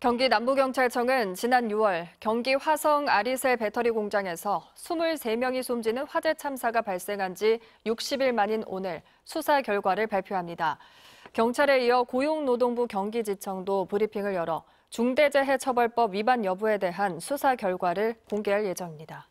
경기 남부경찰청은 지난 6월 경기 화성 아리셀 배터리 공장에서 23명이 숨지는 화재 참사가 발생한 지 60일 만인 오늘 수사 결과를 발표합니다. 경찰에 이어 고용노동부 경기지청도 브리핑을 열어 중대재해처벌법 위반 여부에 대한 수사 결과를 공개할 예정입니다.